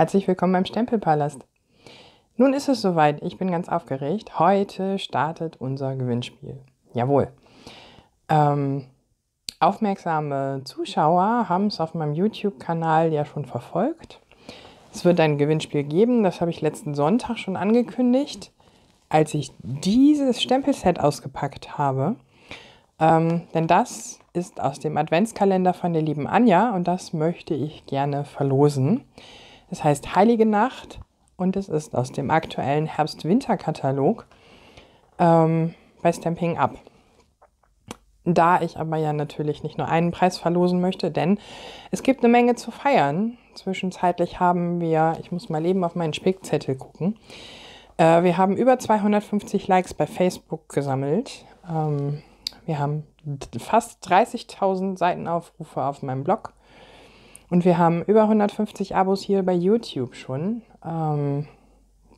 Herzlich willkommen beim Stempelpalast. Nun ist es soweit, ich bin ganz aufgeregt. Heute startet unser Gewinnspiel. Jawohl. Ähm, aufmerksame Zuschauer haben es auf meinem YouTube-Kanal ja schon verfolgt. Es wird ein Gewinnspiel geben, das habe ich letzten Sonntag schon angekündigt, als ich dieses Stempelset ausgepackt habe. Ähm, denn das ist aus dem Adventskalender von der lieben Anja und das möchte ich gerne verlosen. Das heißt Heilige Nacht und es ist aus dem aktuellen Herbst-Winter-Katalog ähm, bei Stamping Up. Da ich aber ja natürlich nicht nur einen Preis verlosen möchte, denn es gibt eine Menge zu feiern. Zwischenzeitlich haben wir, ich muss mal eben auf meinen Spickzettel gucken, äh, wir haben über 250 Likes bei Facebook gesammelt. Ähm, wir haben fast 30.000 Seitenaufrufe auf meinem Blog. Und wir haben über 150 Abos hier bei YouTube schon. Ähm,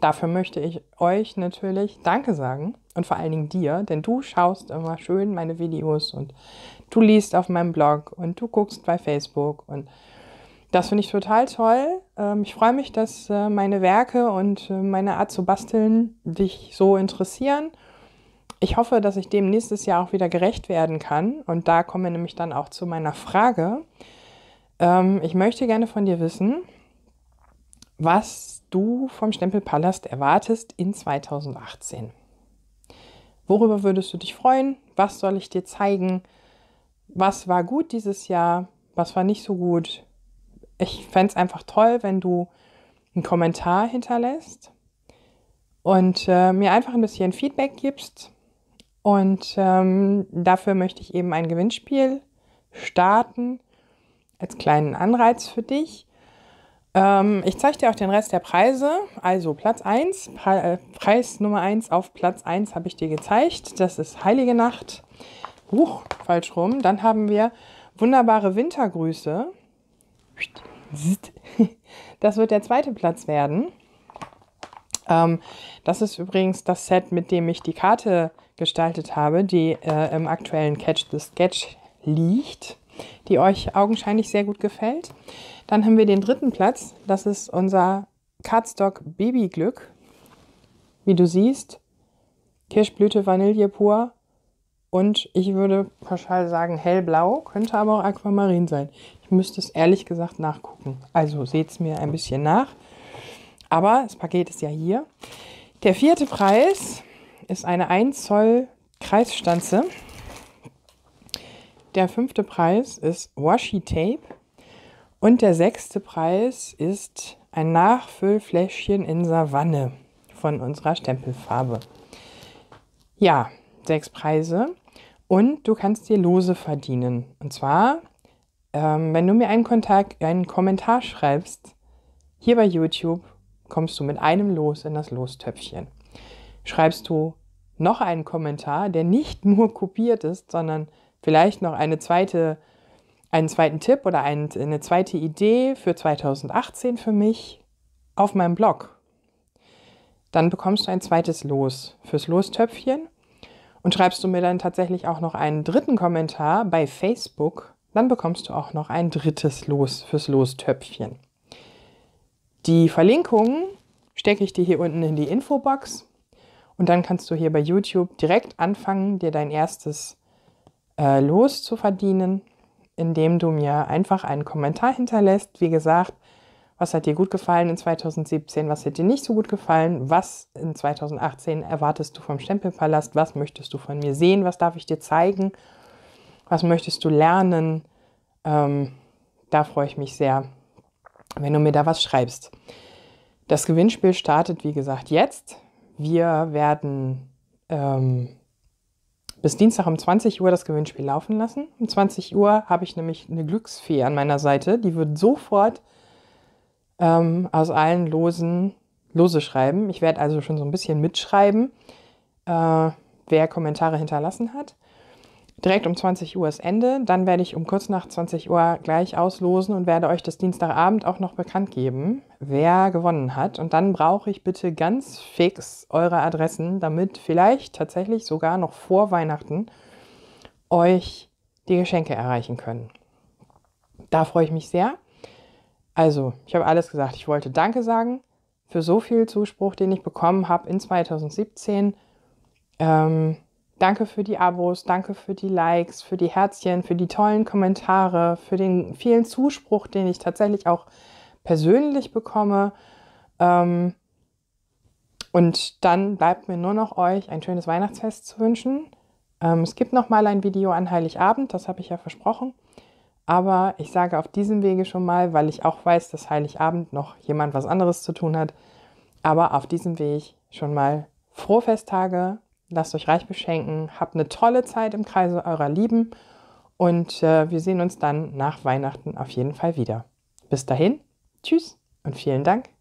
dafür möchte ich euch natürlich Danke sagen und vor allen Dingen dir, denn du schaust immer schön meine Videos und du liest auf meinem Blog und du guckst bei Facebook und das finde ich total toll. Ähm, ich freue mich, dass äh, meine Werke und äh, meine Art zu basteln dich so interessieren. Ich hoffe, dass ich dem nächstes Jahr auch wieder gerecht werden kann. Und da kommen wir nämlich dann auch zu meiner Frage. Ähm, ich möchte gerne von dir wissen, was du vom Stempelpalast erwartest in 2018. Worüber würdest du dich freuen? Was soll ich dir zeigen? Was war gut dieses Jahr? Was war nicht so gut? Ich fände es einfach toll, wenn du einen Kommentar hinterlässt und äh, mir einfach ein bisschen Feedback gibst. Und ähm, dafür möchte ich eben ein Gewinnspiel starten als kleinen Anreiz für dich. Ähm, ich zeige dir auch den Rest der Preise. Also Platz 1, äh, Preis Nummer 1 auf Platz 1 habe ich dir gezeigt. Das ist Heilige Nacht. Huch, falsch rum. Dann haben wir wunderbare Wintergrüße. Das wird der zweite Platz werden. Ähm, das ist übrigens das Set, mit dem ich die Karte gestaltet habe, die äh, im aktuellen Catch the Sketch liegt die euch augenscheinlich sehr gut gefällt. Dann haben wir den dritten Platz, das ist unser Cardstock Babyglück. Wie du siehst, Kirschblüte Vanille pur und ich würde pauschal sagen hellblau, könnte aber auch Aquamarin sein. Ich müsste es ehrlich gesagt nachgucken. Also seht es mir ein bisschen nach. Aber das Paket ist ja hier. Der vierte Preis ist eine 1 Zoll Kreisstanze. Der fünfte Preis ist Washi Tape. Und der sechste Preis ist ein Nachfüllfläschchen in Savanne von unserer Stempelfarbe. Ja, sechs Preise. Und du kannst dir Lose verdienen. Und zwar, ähm, wenn du mir einen, Kontakt, einen Kommentar schreibst, hier bei YouTube kommst du mit einem Los in das Lostöpfchen. Schreibst du noch einen Kommentar, der nicht nur kopiert ist, sondern vielleicht noch eine zweite, einen zweiten Tipp oder ein, eine zweite Idee für 2018 für mich auf meinem Blog. Dann bekommst du ein zweites Los fürs Lostöpfchen und schreibst du mir dann tatsächlich auch noch einen dritten Kommentar bei Facebook, dann bekommst du auch noch ein drittes Los fürs Lostöpfchen. Die Verlinkungen stecke ich dir hier unten in die Infobox und dann kannst du hier bei YouTube direkt anfangen, dir dein erstes äh, los zu verdienen, indem du mir einfach einen Kommentar hinterlässt. Wie gesagt, was hat dir gut gefallen in 2017? Was hat dir nicht so gut gefallen? Was in 2018 erwartest du vom Stempelpalast? Was möchtest du von mir sehen? Was darf ich dir zeigen? Was möchtest du lernen? Ähm, da freue ich mich sehr, wenn du mir da was schreibst. Das Gewinnspiel startet, wie gesagt, jetzt. Wir werden ähm, bis Dienstag um 20 Uhr das Gewinnspiel laufen lassen. Um 20 Uhr habe ich nämlich eine Glücksfee an meiner Seite, die wird sofort ähm, aus allen Losen Lose schreiben. Ich werde also schon so ein bisschen mitschreiben, äh, wer Kommentare hinterlassen hat direkt um 20 Uhr ist Ende. Dann werde ich um kurz nach 20 Uhr gleich auslosen und werde euch das Dienstagabend auch noch bekannt geben, wer gewonnen hat. Und dann brauche ich bitte ganz fix eure Adressen, damit vielleicht tatsächlich sogar noch vor Weihnachten euch die Geschenke erreichen können. Da freue ich mich sehr. Also, ich habe alles gesagt. Ich wollte Danke sagen für so viel Zuspruch, den ich bekommen habe in 2017. Ähm, Danke für die Abos, danke für die Likes, für die Herzchen, für die tollen Kommentare, für den vielen Zuspruch, den ich tatsächlich auch persönlich bekomme. Ähm, und dann bleibt mir nur noch euch ein schönes Weihnachtsfest zu wünschen. Ähm, es gibt noch mal ein Video an Heiligabend, das habe ich ja versprochen. Aber ich sage auf diesem Wege schon mal, weil ich auch weiß, dass Heiligabend noch jemand was anderes zu tun hat. Aber auf diesem Weg schon mal frohe Festtage, Lasst euch reich beschenken. Habt eine tolle Zeit im Kreise eurer Lieben. Und äh, wir sehen uns dann nach Weihnachten auf jeden Fall wieder. Bis dahin, tschüss und vielen Dank